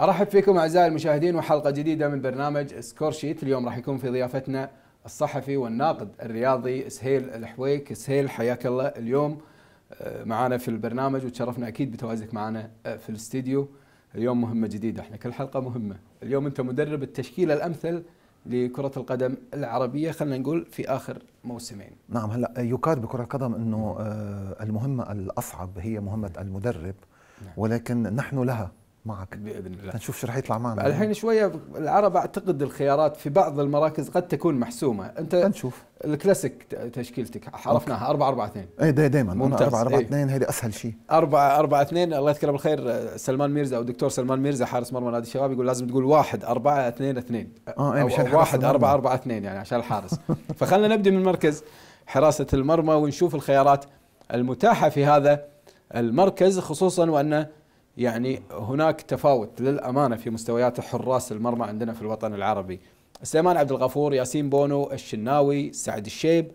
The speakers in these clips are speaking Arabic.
ارحب فيكم اعزائي المشاهدين وحلقه جديده من برنامج سكور شيت اليوم راح يكون في ضيافتنا الصحفي والناقد الرياضي سهيل الحويك سهيل حياك الله اليوم آه، معنا في البرنامج وتشرفنا اكيد بتواجدك معنا آه، في الاستديو اليوم مهمه جديده احنا كل حلقه مهمه اليوم انت مدرب التشكيله الامثل لكرة القدم العربية خلينا نقول في آخر موسمين نعم هلا آه، يقال بكرة القدم أنه المهمة الأصعب هي مهمة المدرب نعم. ولكن نحن لها معك باذن الله نشوف شو راح يطلع معنا الحين شويه العرب اعتقد الخيارات في بعض المراكز قد تكون محسومه انت نشوف الكلاسيك تشكيلتك عرفناها 4 4 2 اي دائما ممتاز 4 4 2 هذه اسهل شيء 4 4 2 الله يذكره بالخير سلمان ميرزا او دكتور سلمان ميرزا حارس مرمى نادي الشباب يقول لازم تقول 1 4 2 2 اه اي مشان 1 4 4 2 يعني عشان الحارس فخلنا نبدا من مركز حراسه المرمى ونشوف الخيارات المتاحه في هذا المركز خصوصا وانه يعني هناك تفاوت للامانه في مستويات حراس المرمى عندنا في الوطن العربي سليمان عبد الغفور ياسين بونو الشناوي سعد الشيب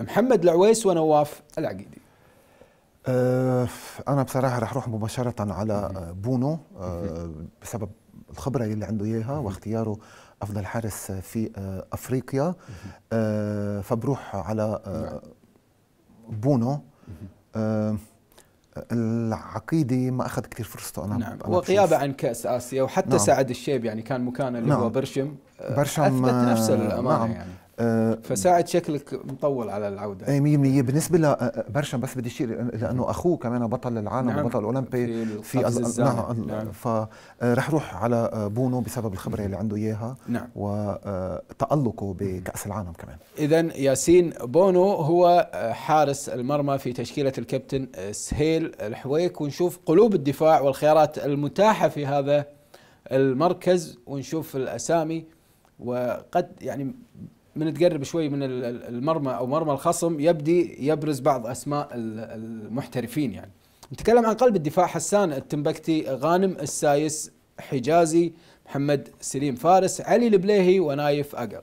محمد العويس ونواف العقيدي أه، انا بصراحه رح اروح مباشره على بونو أه، بسبب الخبره اللي عنده اياها واختياره افضل حارس في أه، افريقيا فبروح على بونو العقيدي ما اخذ كثير فرصته انا نعم أنا وقيابة عن كاس اسيا وحتى نعم. سعد الشيب يعني كان مكانه اللي نعم. هو برشم برشم اثبت نفسه آه، للامانه نعم. يعني آه، فساعد شكلك مطول على العوده اي 100% بالنسبه لبرشا آه، بس بدي شيء لانه اخوه كمان بطل العالم نعم. وبطل اولمبي في, في نعم, نعم. فرح آه، روح على بونو بسبب الخبره اللي عنده اياها نعم. وتالقه بكاس العالم كمان اذا ياسين بونو هو حارس المرمى في تشكيله الكابتن سهيل الحويك ونشوف قلوب الدفاع والخيارات المتاحه في هذا المركز ونشوف الاسامي وقد يعني من تقرب شوي من المرمى او مرمى الخصم يبدي يبرز بعض اسماء المحترفين يعني نتكلم عن قلب الدفاع حسان التنبكتي غانم السايس حجازي محمد سليم فارس علي البليهي ونايف اقر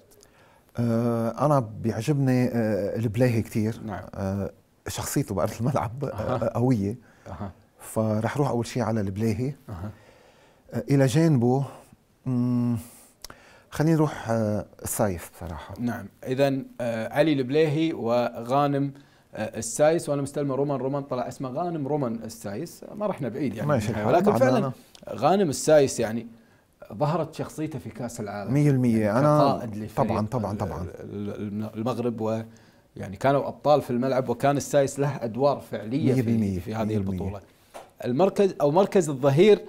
آه، انا بيعجبني آه، البليهي كثير نعم. آه، شخصيته بارض الملعب أه. قويه أه. فراح اروح اول شيء على البليهي أه. الى جانبه خلينا نروح آه، السايس بصراحه نعم اذا آه، علي البليهي وغانم آه، السايس وانا مستلمه رومان رومان طلع اسمه غانم رومان السايس ما رحنا بعيد يعني ماشي ولكن فعلا أنا. غانم السايس يعني ظهرت شخصيته في كاس العالم 100% يعني انا طبعا طبعا طبعا المغرب و يعني كانوا ابطال في الملعب وكان السايس له ادوار فعليه في, في هذه البطوله المركز او مركز الظهير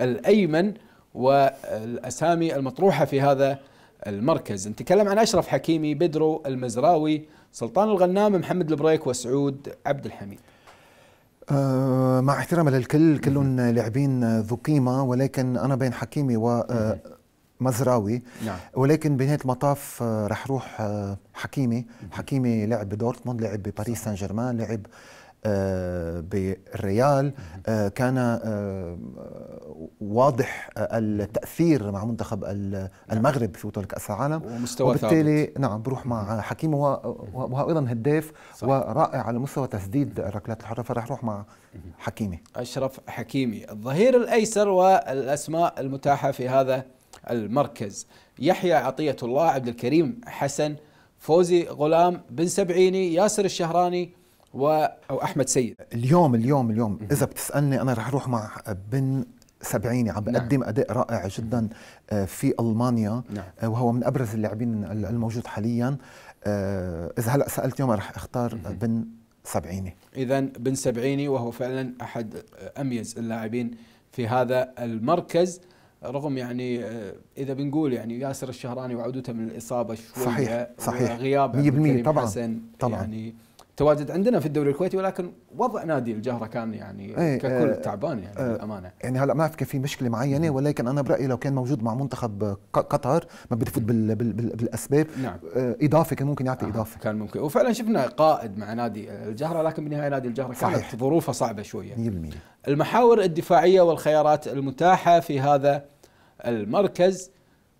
الايمن والأسامي المطروحة في هذا المركز نتكلم عن أشرف حكيمي بدرو المزراوي سلطان الغنام محمد البريك وسعود عبد الحميد أه، مع احترامي للكل كلهم لاعبين ذو قيمة ولكن أنا بين حكيمي و أه، مزراوي نعم. ولكن بنهايه المطاف أه، رح روح حكيمي حكيمي لعب بدورتموند لعب بباريس سان جيرمان لعب بالريال آه، كان آه، واضح آه، التاثير مع منتخب نعم. المغرب في بطوله كاس العالم ومستوى وبالتالي ثابت. نعم بروح مع حكيم وهو ايضا هداف ورائع على مستوى تسديد الركلات الحره فراح روح مع حكيمي اشرف حكيمي الظهير الايسر والاسماء المتاحه في هذا المركز يحيى عطيه الله عبد الكريم حسن فوزي غلام بن سبعيني ياسر الشهراني و او احمد سيد اليوم اليوم اليوم اذا بتسالني انا رح اروح مع بن سبعيني عم نعم. بقدم نعم. اداء رائع جدا آه، في المانيا نعم. آه، وهو من ابرز اللاعبين الموجود حاليا آه، اذا هلا سالت يوم رح اختار بن سبعيني اذا بن سبعيني وهو فعلا احد اميز اللاعبين في هذا المركز رغم يعني اذا بنقول يعني ياسر الشهراني وعودته من الاصابه شويه صحيح صحيح غياب 100% طبعا حسن طبعا يعني تواجد عندنا في الدوري الكويتي ولكن وضع نادي الجهره كان يعني إيه، ككل إيه، تعبان يعني اه للامانه يعني هلا ما كان في مشكله معينه ولكن انا برايي لو كان موجود مع منتخب قطر ما بده يفوت بالاسباب نعم. آه، اضافه كان ممكن يعطي آه اضافه كان ممكن وفعلا شفنا قائد مع نادي الجهره لكن بالنهايه نادي الجهره صحيح. كانت ظروفه صعبه شويه 100% المحاور الدفاعيه والخيارات المتاحه في هذا المركز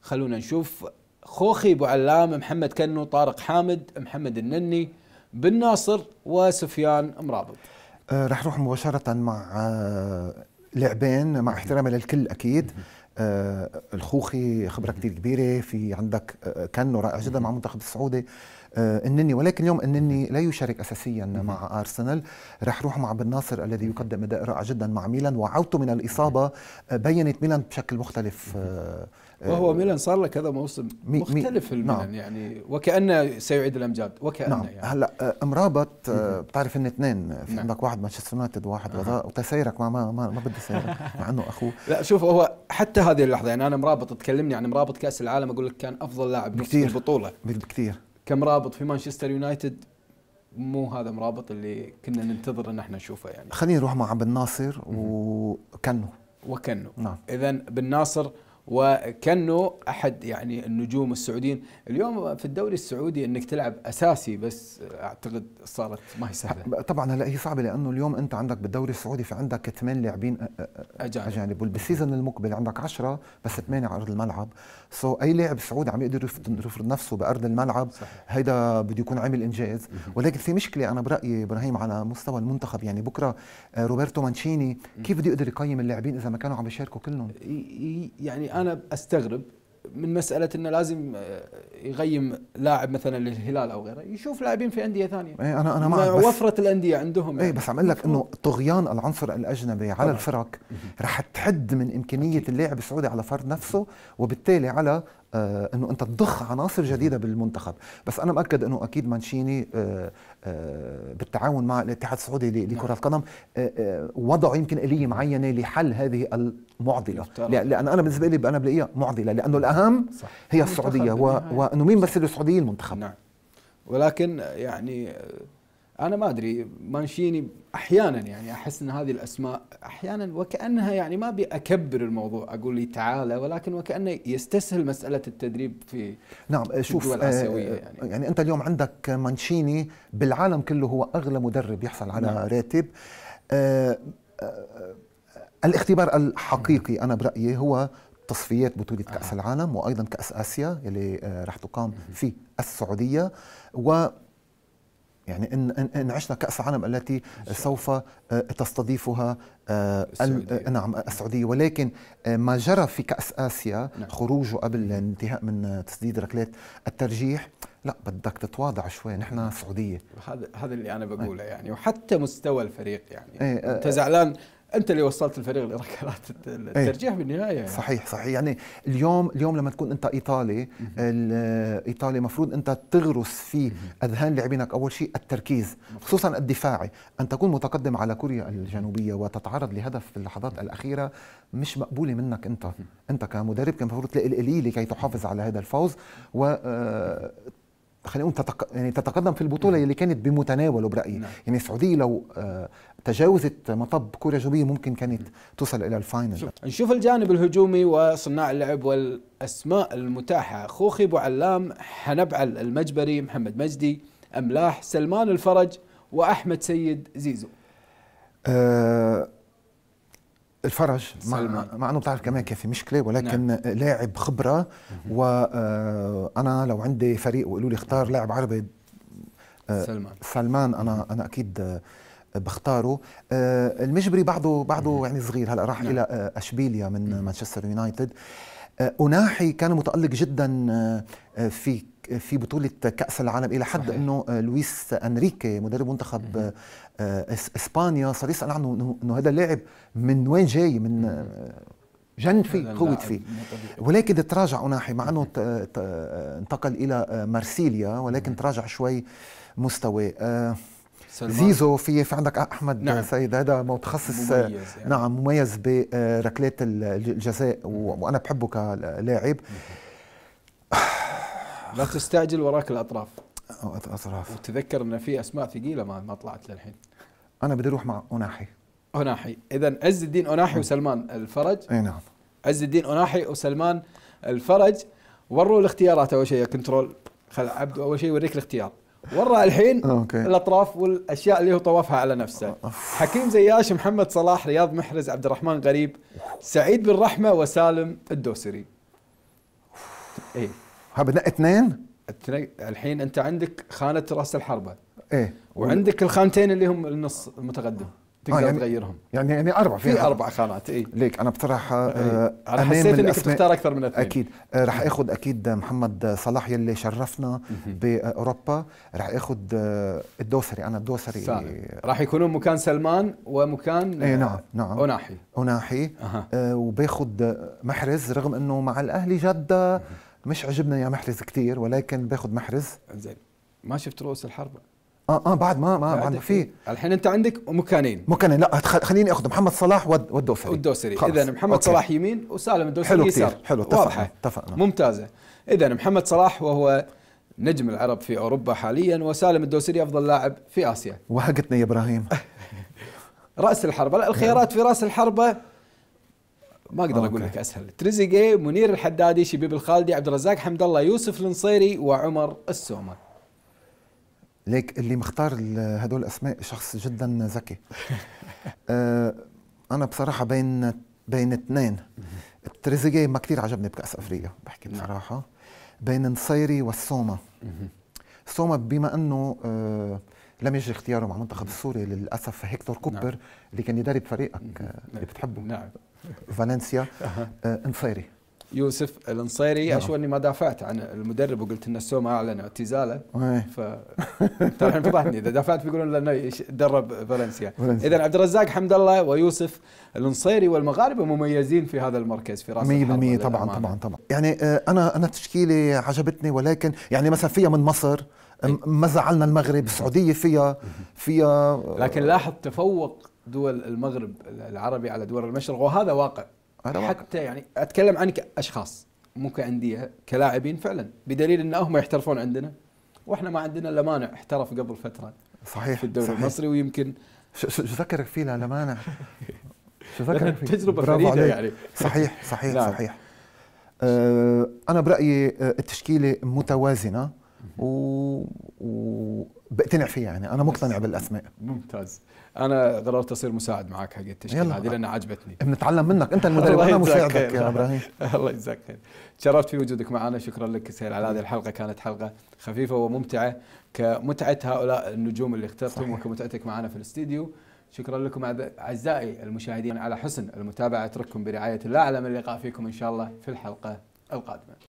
خلونا نشوف خوخي ابو علام محمد كنو طارق حامد محمد النني بن ناصر وسفيان مرابط أه، رح نروح مباشرة مع أه، لعبين مع احترامي للكل أكيد أه، الخوخي خبرة كتير كبيرة في عندك كانه رائع جدا مع المنتخب السعودي آه، أنني ولكن اليوم أنني لا يشارك أساسيا مع أرسنال راح روح مع بن ناصر الذي يقدم أداء رائع جدا مع ميلان وعودته من الإصابة آه، بينت ميلان بشكل مختلف آه، وهو ميلان صار له كذا موسم مختلف الميلان نعم. يعني وكأنه سيعيد الأمجاد وكأنه نعم. يعني هلا أمرابط بتعرف إن اثنين في نعم. عندك واحد مانشستر يونايتد وواحد آه وتسيرك ما ما ما, ما بدي سيرك مع إنه أخوه لا شوف هو حتى هذه اللحظة يعني أنا مرابط تكلمني عن مرابط كأس العالم أقول لك كان أفضل لاعب بكثير البطولة بكثير كمرابط في مانشستر يونايتد مو هذا مرابط اللي كنا ننتظر ان احنا نشوفه يعني خلينا نروح مع بن ناصر وكنو وكنو نعم اذا بن ناصر وكانه احد يعني النجوم السعوديين اليوم في الدوري السعودي انك تلعب اساسي بس اعتقد صارت ما هي سهله أه، طبعا هلا هي صعبه لانه اليوم انت عندك بالدوري السعودي في عندك ثمان لاعبين أه، أه، اجانب, أجانب. وبالسيزون المقبل عندك 10 بس ثمانيه على ارض الملعب سو اي لاعب سعودي عم يقدر يفرض نفسه بارض الملعب هيدا بده يكون عامل انجاز ولكن في مشكله انا برايي ابراهيم على مستوى المنتخب يعني بكره روبرتو مانشيني كيف بده يقدر يقيم اللاعبين اذا ما كانوا عم يشاركوا كلهم يعني انا استغرب من مساله انه لازم آه، يغيم لاعب مثلا للهلال او غيره يشوف لاعبين في انديه ثانيه اي انا انا ما وفره الانديه عندهم اي يعني. بس عم اقول لك انه طغيان العنصر الاجنبي على الفرق رح تحد من امكانيه اللاعب السعودي على فرد نفسه وبالتالي على آه انه انت تضخ عناصر جديده بالمنتخب بس انا مأكد انه اكيد مانشيني آه آه بالتعاون مع الاتحاد السعودي لكره نعم. القدم آه، آه، وضعوا يمكن اليه معينه لحل هذه المعضله لان انا بالنسبه لي انا بلاقيها معضله لانه الاهم صح. هي السعوديه و... و... انه مين مثل السعوديه المنتخب نعم ولكن يعني انا ما ادري مانشيني احيانا يعني احس ان هذه الاسماء احيانا وكانها يعني ما ابي اكبر الموضوع اقول لي تعالى ولكن وكانه يستسهل مساله التدريب في نعم شوف الدول آه، الاسيويه يعني آه، يعني انت اليوم عندك مانشيني بالعالم كله هو اغلى مدرب يحصل على نعم. راتب آه آه, آه، الاختبار الحقيقي انا برايي هو تصفيات بطوله آه. كاس العالم وايضا كاس اسيا اللي آه، راح تقام في السعوديه و يعني ان ان عشنا كاس العالم التي سوف آه، تستضيفها آه، السعودية. نعم السعوديه ولكن ما جرى في كاس اسيا نعم. خروجه قبل الانتهاء من تسديد ركلات الترجيح لا بدك تتواضع شوي نحن نعم. سعوديه هذا هذا اللي انا بقوله يعني وحتى مستوى الفريق يعني إيه، انت زعلان انت اللي وصلت الفريق لركلات إيه. الترجيح بالنهايه يعني. صحيح صحيح يعني اليوم اليوم لما تكون انت ايطالي ايطالي المفروض انت تغرس في اذهان لاعبينك اول شيء التركيز خصوصا الدفاعي ان تكون متقدم على كوريا الجنوبيه وتتعرض لهدف في اللحظات الاخيره مش مقبوله منك انت انت كمدرب كان المفروض تلاقي الاليه لكي تحافظ على هذا الفوز و آه، خلينا نقول تتق... يعني تتقدم في البطوله نعم. اللي كانت بمتناوله برايي نعم. يعني السعوديه لو آه، تجاوزت مطب كوريا الجنوبيه ممكن كانت نعم. توصل الى الفاينل شوف. نشوف الجانب الهجومي وصناع اللعب والاسماء المتاحه خوخي ابو علام حنبعل المجبري محمد مجدي املاح سلمان الفرج واحمد سيد زيزو أه الفرج مع, مع انه بتعرف كمان كان في مشكله ولكن نعم. لاعب خبره وانا آه، لو عندي فريق وقالوا لي اختار نعم. لاعب عربي آه، سلمان سلمان انا انا اكيد آه، بختاره المجبري بعده بعده يعني صغير هلا راح نعم. الى اشبيليا من مانشستر يونايتد آه، أناحي كان متألق جدا آه، آه، في في بطولة كأس العالم إلى حد صحيح. أنه لويس أنريكي مدرب منتخب إسبانيا صار يسأل عنه أنه هذا اللاعب من وين جاي من جن فيه قوت فيه ولكن تراجع أناحي مع أنه انتقل إلى مارسيليا ولكن تراجع شوي مستواه سلمان. زيزو في في عندك احمد نعم. سيد هذا متخصص مميز يعني. نعم مميز بركلات الجزاء وانا بحبه كلاعب لا تستعجل وراك الاطراف اطراف وتذكر ان في اسماء ثقيله ما ما طلعت للحين انا بدي اروح مع اوناحي اوناحي اذا عز الدين اوناحي نعم. وسلمان الفرج اي نعم عز الدين اوناحي وسلمان الفرج وروا الاختيارات اول شيء يا كنترول خل عبد اول شيء يوريك الاختيار ورا الحين أوكي. الاطراف والاشياء اللي هو طوفها على نفسه أوف. حكيم زياش محمد صلاح رياض محرز عبد الرحمن غريب سعيد بن رحمه وسالم الدوسري اي بدنا اثنين الحين انت عندك خانه راس الحربه ايه وعندك الخانتين اللي هم النص المتقدم تقدر يعني تغيرهم يعني يعني اربع في اربع خانات اي ليك انا بصراحه آه انا حسيت انك بتختار اكثر من اثنين اكيد آه راح اخذ اكيد محمد صلاح يلي شرفنا باوروبا راح اخذ آه، الدوسري انا الدوسري راح يكونون مكان سلمان ومكان اي نعم آه، نعم اوناحي اوناحي أه. وباخذ محرز رغم انه مع الاهلي جده مش عجبنا يا محرز كثير ولكن باخذ محرز زين ما شفت رؤوس الحربه اه اه بعد ما ما بعد ما في الحين انت عندك مكانين مكانين لا خليني اخذ محمد صلاح والدوسري والدوسري اذا محمد أوكي. صلاح يمين وسالم الدوسري حلو يسار كثير. حلو اتفقنا واضحه ممتازه اذا محمد صلاح وهو نجم العرب في اوروبا حاليا وسالم الدوسري افضل لاعب في اسيا وهقتنا يا ابراهيم راس الحربه لا الخيارات في راس الحربه ما اقدر اقول لك اسهل تريزيجيه منير الحدادي شبيب الخالدي عبد الرزاق حمد الله يوسف النصيري وعمر السومه ليك اللي مختار هدول الاسماء شخص جدا ذكي آه انا بصراحه بين بين اثنين تريزيجيه ما كثير عجبني بكاس افريقيا بحكي نعم. بصراحه بين نصيري والسوما سوما بما انه آه لم يجي اختياره مع منتخب السوري نعم. للاسف هيكتور نعم. كوبر اللي كان يدرب فريقك آه، اللي بتحبه نعم فالنسيا آه نصيري يوسف النصيري نعم. اشوى اني ما دافعت عن المدرب وقلت ان السوم اعلن اعتزاله ف ترى فضحتني اذا دافعت بيقولون لانه درب فالنسيا اذا عبد الرزاق حمد الله ويوسف النصيري والمغاربه مميزين في هذا المركز في راس 100% طبعا طبعا طبعا طبعا يعني آه، انا انا التشكيله عجبتني ولكن يعني مثلا فيها من مصر إيه. ما زعلنا المغرب السعوديه فيها فيها لكن لاحظ تفوق دول المغرب العربي على دول المشرق وهذا واقع حتى يعني اتكلم عنك اشخاص مو كانديه كلاعبين فعلا بدليل ان هم يحترفون عندنا واحنا ما عندنا الا مانع احترف قبل فتره صحيح في الدوري المصري ويمكن شو ذكرك فيه لا مانع شو ذكرك فيه تجربه فريده يعني صحيح صحيح نعم. صحيح أه انا برايي آه، التشكيله متوازنه و... وبقتنع فيها يعني انا مقتنع بالاسماء ممتاز انا قررت اصير مساعد معك حق التشكيله هذه لانها عجبتني بنتعلم منك انت المدرب انا مساعدك يا ابراهيم الله يجزاك خير تشرفت في وجودك معنا شكرا لك سهيل على هذه الحلقه كانت حلقه خفيفه وممتعه كمتعه هؤلاء النجوم اللي اخترتهم وكمتعتك معنا في الاستديو شكرا لكم اعزائي المشاهدين على حسن المتابعه اترككم برعايه الله على من اللقاء فيكم ان شاء الله في الحلقه القادمه